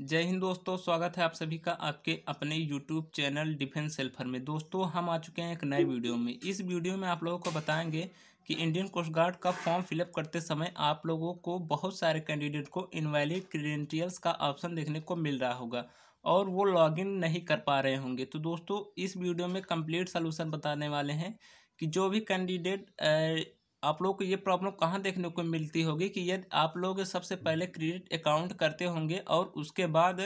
जय हिंद दोस्तों स्वागत है आप सभी का आपके अपने यूट्यूब चैनल डिफेंस सेल्फर में दोस्तों हम आ चुके हैं एक नए वीडियो में इस वीडियो में आप लोगों को बताएंगे कि इंडियन कोस्ट गार्ड का फॉर्म फिलअप करते समय आप लोगों को बहुत सारे कैंडिडेट को इनवैलिड क्रीडेंटियल्स का ऑप्शन देखने को मिल रहा होगा और वो लॉगिन नहीं कर पा रहे होंगे तो दोस्तों इस वीडियो में कम्प्लीट सोलूशन बताने वाले हैं कि जो भी कैंडिडेट आप लोग को ये प्रॉब्लम कहाँ देखने को मिलती होगी कि यदि आप लोग सबसे पहले क्रेडिट अकाउंट करते होंगे और उसके बाद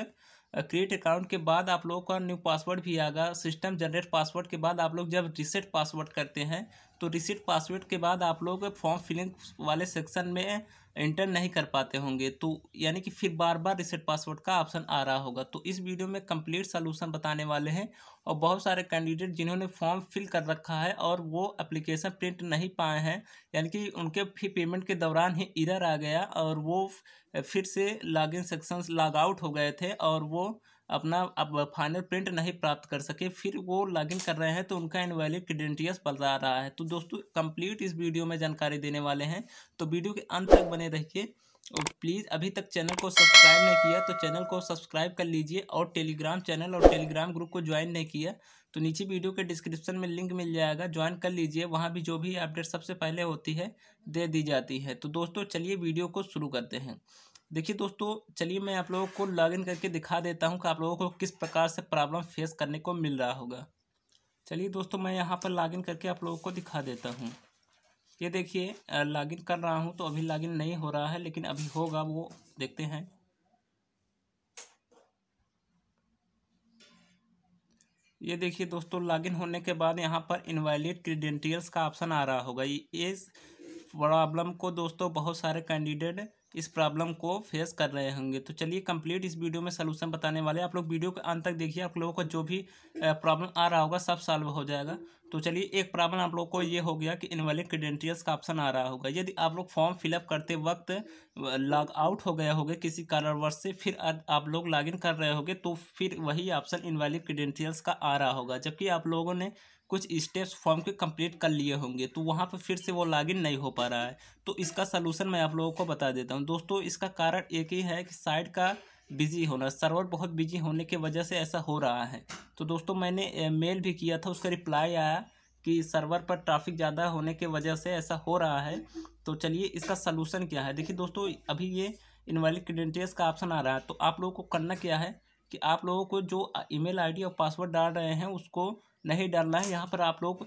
क्रिएट अकाउंट के बाद आप लोगों का न्यू पासवर्ड भी आएगा सिस्टम जनरेट पासवर्ड के बाद आप लोग जब रिसेट पासवर्ड करते हैं तो रिसेट पासवर्ड के बाद आप लोग फॉर्म फिलिंग वाले सेक्शन में एंटर नहीं कर पाते होंगे तो यानी कि फिर बार बार रिसेट पासवर्ड का ऑप्शन आ रहा होगा तो इस वीडियो में कंप्लीट सोलूशन बताने वाले हैं और बहुत सारे कैंडिडेट जिन्होंने फॉर्म फिल कर रखा है और वो एप्लीकेशन प्रिंट नहीं पाए हैं यानी कि उनके फिर पेमेंट के दौरान ही इधर आ गया और वो फिर से इन सेक्शन लॉग आउट हो गए थे और वो अपना अब फाइनल प्रिंट नहीं प्राप्त कर सके फिर वो लॉगिन कर रहे हैं तो उनका इनवैलिड क्रीडेंटियस बता रहा है तो दोस्तों कंप्लीट इस वीडियो में जानकारी देने वाले हैं तो वीडियो के अंत तक बने रहिए और प्लीज़ अभी तक चैनल को सब्सक्राइब नहीं किया तो चैनल को सब्सक्राइब कर लीजिए और टेलीग्राम चैनल और टेलीग्राम ग्रुप को ज्वाइन नहीं किया तो नीचे वीडियो के डिस्क्रिप्शन में लिंक मिल जाएगा ज्वाइन कर लीजिए वहाँ भी जो भी अपडेट सबसे पहले होती है दे दी जाती है तो दोस्तों चलिए वीडियो को शुरू करते हैं देखिए दोस्तों चलिए मैं आप लोगों को लॉगिन करके दिखा देता हूँ कि आप लोगों को किस प्रकार से प्रॉब्लम फेस करने को मिल रहा होगा चलिए दोस्तों मैं यहाँ पर लॉगिन करके आप लोगों को दिखा देता हूँ ये देखिए लॉगिन कर रहा हूँ तो अभी लॉगिन नहीं हो रहा है लेकिन अभी होगा वो देखते हैं ये देखिए दोस्तों लॉगिन होने के बाद यहाँ पर इनवैलिड क्रीडेंटियल्स का ऑप्शन आ रहा होगा ये इस प्रॉब्लम को दोस्तों बहुत सारे कैंडिडेट इस प्रॉब्लम को फेस कर रहे होंगे तो चलिए कंप्लीट इस वीडियो में सलूशन बताने वाले आप लोग वीडियो के अंत तक देखिए आप लोगों को जो भी प्रॉब्लम आ रहा होगा सब सॉल्व हो जाएगा तो चलिए एक प्रॉब्लम आप लोग को ये हो गया कि इनवैलिड क्रेडेंटियल्स का ऑप्शन आ रहा होगा यदि आप लोग फॉर्म फिलअप करते वक्त लॉग आउट हो गया होगा किसी कारणवश से फिर आप लोग लॉगिन कर रहे होगे तो फिर वही ऑप्शन इनवैलिड क्रेडेंटियल्स का आ रहा होगा जबकि आप लोगों ने कुछ स्टेप्स फॉर्म के कंप्लीट कर लिए होंगे तो वहाँ पर फिर से वो लॉगिन नहीं हो पा रहा है तो इसका सलूशन मैं आप लोगों को बता देता हूँ दोस्तों इसका कारण एक ही है कि साइट का बिज़ी होना सर्वर बहुत बिजी होने की वजह से ऐसा हो रहा है तो दोस्तों मैंने मेल भी किया था उसका रिप्लाई आया कि सर्वर पर ट्रैफिक ज़्यादा होने के वजह से ऐसा हो रहा है तो चलिए इसका सलूशन क्या है देखिए दोस्तों अभी ये इनवैलिड क्रीडेंटियस का ऑप्शन आ रहा है तो आप लोगों को करना क्या है कि आप लोगों को जो ईमेल आईडी और पासवर्ड डाल रहे हैं उसको नहीं डालना है यहाँ पर आप लोग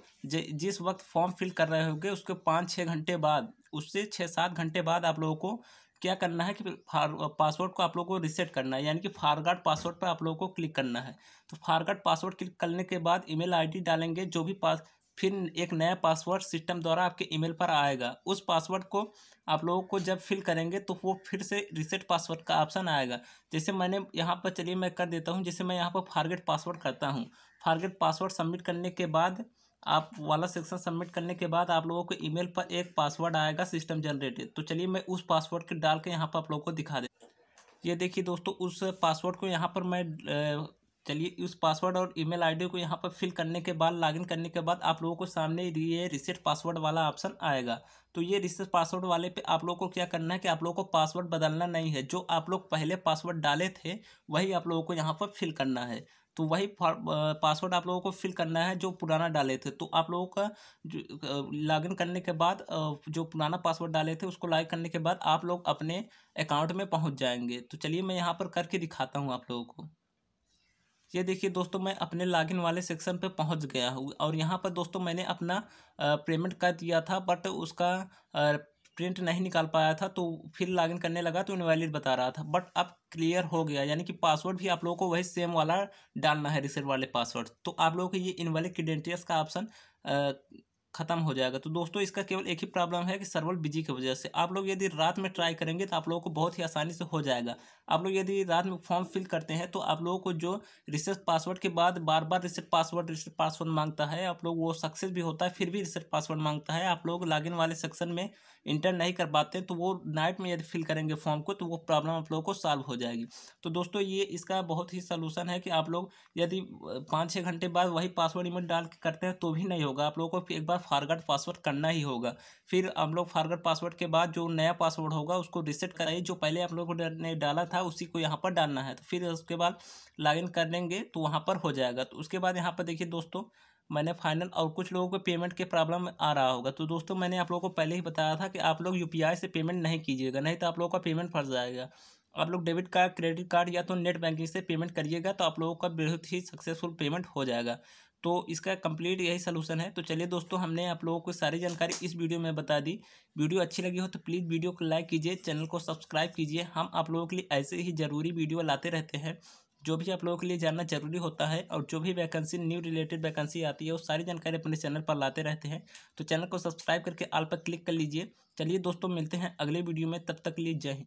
जिस वक्त फॉर्म फिल कर रहे होंगे उसके पाँच छः घंटे बाद उससे छः सात घंटे बाद आप लोगों को क्या करना है कि फार पासवर्ड को आप लोगों को रिसेट करना है यानी कि फारगार्ड पासवर्ड पर आप लोगों को क्लिक करना है तो फारगार्ड पासवर्ड क्लिक करने के बाद ईमेल आईडी डालेंगे जो भी पास फिर एक नया पासवर्ड सिस्टम द्वारा आपके ईमेल पर आएगा उस पासवर्ड को आप लोगों को जब फिल करेंगे तो वो फिर से रिसेट पासवर्ड का ऑप्शन आएगा जैसे मैंने यहाँ पर चलिए मैं कर देता हूँ जैसे मैं यहाँ पर फारगेट पासवर्ड करता हूँ फारगेट पासवर्ड सबमिट करने के बाद आप वाला सेक्शन सबमिट करने के बाद आप लोगों को ईमेल पर एक पासवर्ड आएगा सिस्टम जनरेटेड तो चलिए मैं उस पासवर्ड के डाल के यहाँ पर आप लोगों को दिखा दें ये देखिए दोस्तों उस पासवर्ड को यहाँ पर मैं चलिए उस पासवर्ड और ईमेल आईडी को यहाँ पर फिल करने के बाद लॉगिन करने के बाद आप लोगों को सामने ये रिसेट पासवर्ड वाला ऑप्शन आएगा तो ये रिसेट पासवर्ड वाले पे आप लोगों को क्या करना है कि आप लोगों को पासवर्ड बदलना नहीं है जो आप लोग पहले पासवर्ड डाले थे वही आप लोगों को यहाँ पर फिल करना है तो वही पासवर्ड आप लोगों को फिल करना है जो पुराना डाले थे तो आप लोगों का लॉगिन करने के बाद जो पुराना पासवर्ड डाले थे उसको लॉग करने के बाद आप लोग अपने अकाउंट में पहुंच जाएंगे तो चलिए मैं यहाँ पर करके दिखाता हूँ आप लोगों को ये देखिए दोस्तों मैं अपने लॉगिन वाले सेक्शन पे पहुंच गया हूँ और यहाँ पर दोस्तों मैंने अपना पेमेंट कर दिया था बट उसका प्रिंट नहीं निकाल पाया था तो फिर लॉगिन करने लगा तो इनवैलिड बता रहा था बट अब क्लियर हो गया यानी कि पासवर्ड भी आप लोगों को वही सेम वाला डालना है रिसेट वाले पासवर्ड तो आप लोगों को ये इनवैलिड क्रीडेंटियस का ऑप्शन खत्म हो जाएगा तो दोस्तों इसका केवल एक ही प्रॉब्लम है कि सर्वर बिजी की वजह से आप लोग यदि रात में ट्राई करेंगे तो आप लोगों को बहुत ही आसानी से हो जाएगा आप लोग यदि रात में फॉर्म फिल करते हैं तो आप लोगों को जो रिसेट पासवर्ड के बाद बार बार रिसेट पासवर्ड रिसेट पासवर्ड मांगता है आप लोग वो सक्सेस भी होता है फिर भी रिसेट पासवर्ड मांगता है आप लोग लॉग वाले सेक्शन में इंटर नहीं कर पाते तो वो नाइट में यदि फिल करेंगे फॉर्म को तो वो प्रॉब्लम आप लोगों को सॉल्व हो जाएगी तो दोस्तों ये इसका बहुत ही सलूशन है कि आप लोग यदि पाँच छः घंटे बाद वही पासवर्ड ईमेल डाल के करते हैं तो भी नहीं होगा आप लोगों को एक बार फारगट पासवर्ड करना ही होगा फिर हम लोग फारगट पासवर्ड के बाद जो नया पासवर्ड होगा उसको रिसेट कराइए जो पहले आप लोगों ने डाला था उसी को यहाँ पर डालना है तो फिर उसके बाद लॉगिन कर लेंगे तो वहाँ पर हो जाएगा तो उसके बाद यहाँ पर देखिए दोस्तों मैंने फाइनल और कुछ लोगों को पेमेंट के प्रॉब्लम आ रहा होगा तो दोस्तों मैंने आप लोगों को पहले ही बताया था कि आप लोग यू से पेमेंट नहीं कीजिएगा नहीं तो आप लोगों का पेमेंट फंस जाएगा आप लोग डेबिट कार्ड क्रेडिट कार्ड या तो नेट बैंकिंग से पेमेंट करिएगा तो आप लोगों का बहुत ही सक्सेसफुल पेमेंट हो जाएगा तो इसका कंप्लीट यही सलूशन है तो चलिए दोस्तों हमने आप लोगों को सारी जानकारी इस वीडियो में बता दी वीडियो अच्छी लगी हो तो प्लीज़ वीडियो को लाइक कीजिए चैनल को सब्सक्राइब कीजिए हम आप लोगों के लिए ऐसे ही ज़रूरी वीडियो लाते रहते हैं जो भी आप लोगों के लिए जानना जरूरी होता है और जो भी वैकेंसी न्यू रिलेटेड वैकेंसी आती है वो सारी जानकारी अपने चैनल पर लाते रहते हैं तो चैनल को सब्सक्राइब करके आल पर क्लिक कर लीजिए चलिए दोस्तों मिलते हैं अगले वीडियो में तब तक लिए जय